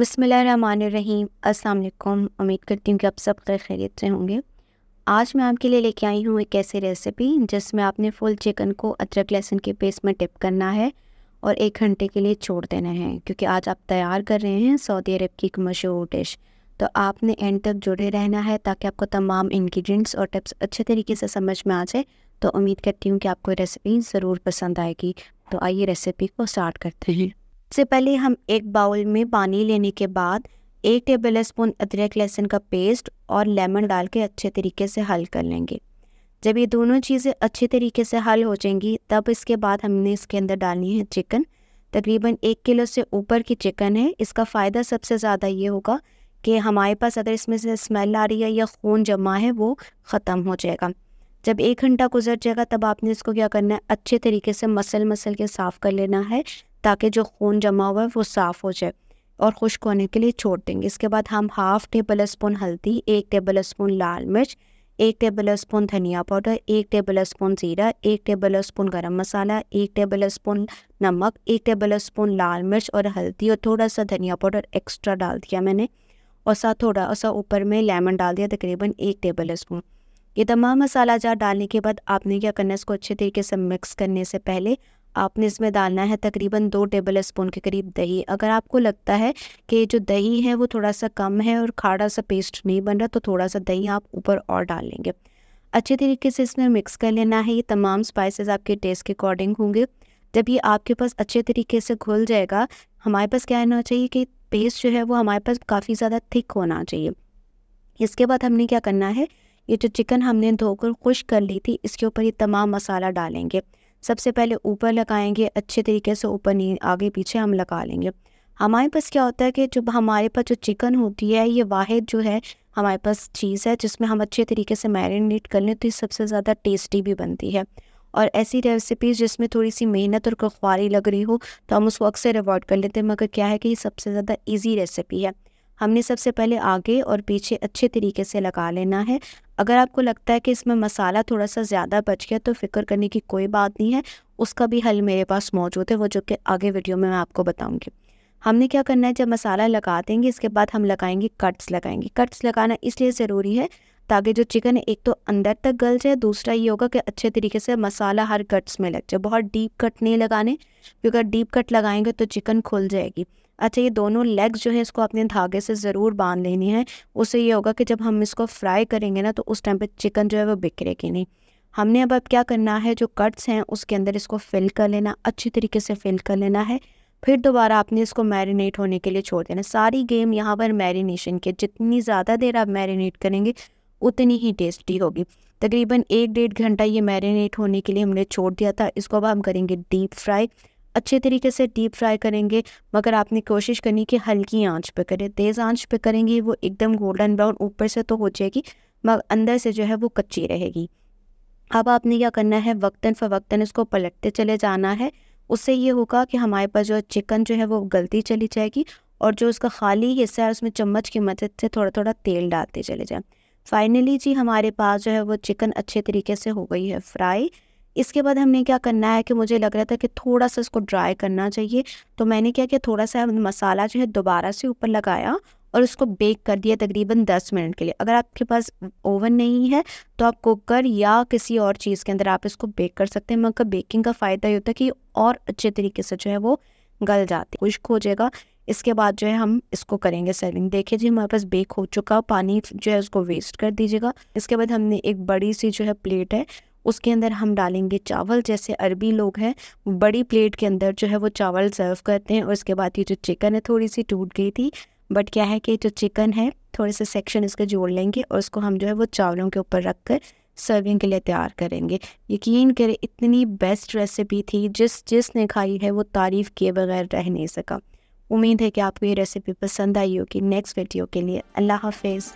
बसमीम अस्सलाम उम्मीद करती हूँ कि आप सब खैर खैरियत से होंगे आज मैं आपके लिए लेके आई हूँ एक ऐसी रेसिपी जिसमें आपने फुल चिकन को अदरक लहसुन के पेस्ट में टिप करना है और एक घंटे के लिए छोड़ देना है क्योंकि आज आप तैयार कर रहे हैं सऊदी अरब की एक मशहूर डिश तो आपने एंड तक जुड़े रहना है ताकि आपको तमाम इन्ग्रीडियंट्स और टिप्स अच्छे तरीके से समझ में आ जाए तो उम्मीद करती हूँ कि आपको रेसिपी ज़रूर पसंद आएगी तो आइए रेसिपी को स्टार्ट करते हैं सबसे पहले हम एक बाउल में पानी लेने के बाद एक टेबल स्पून अदरक लहसुन का पेस्ट और लेमन डाल के अच्छे तरीके से हल कर लेंगे जब ये दोनों चीज़ें अच्छे तरीके से हल हो जाएंगी तब इसके बाद हमने इसके अंदर डालनी है चिकन तकरीबन एक किलो से ऊपर की चिकन है इसका फ़ायदा सबसे ज़्यादा ये होगा कि हमारे पास अगर इसमें से स्मेल आ रही है या खून जमा है वो ख़त्म हो जाएगा जब एक घंटा गुजर जाएगा तब आपने इसको क्या करना है अच्छे तरीके से मसल मसल के साफ़ कर लेना है ताकि जो खून जमा हुआ है वो साफ़ हो जाए और खुश्क होने के लिए छोड़ देंगे इसके बाद हम हाफ़ टेबल स्पून हल्दी एक टेबल स्पून लाल मिर्च एक टेबल स्पून धनिया पाउडर एक टेबल स्पून ज़ीरा एक टेबल स्पून गर्म मसाला एक टेबल स्पून नमक एक टेबल स्पून लाल मिर्च और हल्दी और थोड़ा सा धनिया पाउडर एक्स्ट्रा डाल दिया मैंने और साथ थोड़ा सा ऊपर में लेमन डाल दिया तकरीबन एक टेबल स्पून ये तमाम मसाला जार डालने के बाद आपने क्या करना है इसको अच्छे तरीके से मिक्स करने से पहले आपने इसमें डालना है तकरीबन दो टेबल स्पून के करीब दही अगर आपको लगता है कि जो दही है वो थोड़ा सा कम है और खाड़ा सा पेस्ट नहीं बन रहा तो थोड़ा सा दही आप ऊपर और डाल लेंगे अच्छे तरीके से इसमें मिक्स कर लेना है ये तमाम स्पाइसेस आपके टेस्ट के अकॉर्डिंग होंगे जब ये आपके पास अच्छे तरीके से घुल जाएगा हमारे पास क्या होना चाहिए कि पेस्ट जो है वो हमारे पास काफ़ी ज़्यादा थिक होना चाहिए इसके बाद हमने क्या करना है ये जो चिकन हमने धोकर खुश कर ली थी इसके ऊपर ये तमाम मसाला डालेंगे सबसे पहले ऊपर लगाएंगे अच्छे तरीके से ऊपर नहीं आगे पीछे हम लगा लेंगे हमारे पास क्या होता है कि जब हमारे पास जो चिकन होती है ये वाहिद जो है हमारे पास चीज़ है जिसमें हम अच्छे तरीके से मैरिनेट कर लें तो ये सबसे ज़्यादा टेस्टी भी बनती है और ऐसी रेसिपीज़ जिसमें थोड़ी सी मेहनत और कुखवारी लग रही हो तो हम उसको अक्सर अवॉइड कर लेते हैं मगर क्या है कि ये सबसे ज़्यादा ईजी रेसिपी है हमने सबसे पहले आगे और पीछे अच्छे तरीके से लगा लेना है अगर आपको लगता है कि इसमें मसाला थोड़ा सा ज़्यादा बच गया तो फ़िक्र करने की कोई बात नहीं है उसका भी हल मेरे पास मौजूद है वो जो कि आगे वीडियो में मैं आपको बताऊँगी हमने क्या करना है जब मसाला लगा देंगे इसके बाद हम लगाएंगे कट्स लगाएंगे कट्स लगाना इसलिए ज़रूरी है ताकि जो चिकन है एक तो अंदर तक गल जाए दूसरा ये होगा कि अच्छे तरीके से मसाला हर कट्स में लग जाए बहुत डीप कट नहीं लगाने क्योंकि डीप कट लगाएंगे तो चिकन खुल जाएगी अच्छा ये दोनों लेग्स जो है इसको अपने धागे से ज़रूर बांध लेनी है उससे ये होगा कि जब हम इसको फ्राई करेंगे ना तो उस टाइम पे चिकन जो है वो बिखरेगी नहीं हमने अब अब क्या करना है जो कट्स हैं उसके अंदर इसको फिल कर लेना अच्छी तरीके से फिल कर लेना है फिर दोबारा आपने इसको मैरिनेट होने के लिए छोड़ देना सारी गेम यहाँ पर मैरिनेशन की जितनी ज़्यादा देर आप मैरिनेट करेंगे उतनी ही टेस्टी होगी तकरीबन एक डेढ़ घंटा ये मैरिनेट होने के लिए हमने छोड़ दिया था इसको अब हम करेंगे डीप फ्राई अच्छे तरीके से डीप फ्राई करेंगे मगर आपने कोशिश करनी कि हल्की आंच पे करें तेज़ आंच पे करेंगे वो एकदम गोल्डन ब्राउन ऊपर से तो हो जाएगी मगर अंदर से जो है वो कच्ची रहेगी अब आपने क्या करना है वक्ता फ़वक्ता इसको पलटते चले जाना है उससे ये होगा कि हमारे पास जो चिकन जो है वो गलती चली जाएगी और जो उसका खाली हिस्सा है उसमें चम्मच की मदद से थोड़ा थोड़ा तेल डालते चले जाए फाइनली जी हमारे पास जो है वो चिकन अच्छे तरीके से हो गई है फ्राई इसके बाद हमने क्या करना है कि मुझे लग रहा था कि थोड़ा सा इसको ड्राई करना चाहिए तो मैंने क्या किया थोड़ा सा मसाला जो है दोबारा से ऊपर लगाया और उसको बेक कर दिया तकरीबन 10 मिनट के लिए अगर आपके पास ओवन नहीं है तो आप कुकर या किसी और चीज़ के अंदर आप इसको बेक कर सकते हैं मगर बेकिंग का फ़ायदा ये होता है कि और अच्छे तरीके से जो है वो गल जाती खुश्क हो जाएगा इसके बाद जो है हम इसको करेंगे सर्विंग देखिए जी हमारे पास बेक हो चुका पानी जो है उसको वेस्ट कर दीजिएगा इसके बाद हमने एक बड़ी सी जो है प्लेट है उसके अंदर हम डालेंगे चावल जैसे अरबी लोग हैं बड़ी प्लेट के अंदर जो है वो चावल सर्व करते हैं और उसके बाद ये जो चिकन है थोड़ी सी टूट गई थी बट क्या है कि जो चिकन है थोड़े से सेक्शन इसके जोड़ लेंगे और उसको हम जो है वो चावलों के ऊपर रख कर सर्विंग के लिए तैयार करेंगे यकीन करें इतनी बेस्ट रेसिपी थी जिस जिसने खाई है वो तारीफ़ किए बगैर रह नहीं सका उम्मीद है कि आपको ये रेसिपी पसंद आई होगी नेक्स्ट वीडियो के लिए अल्लाह हाफिज़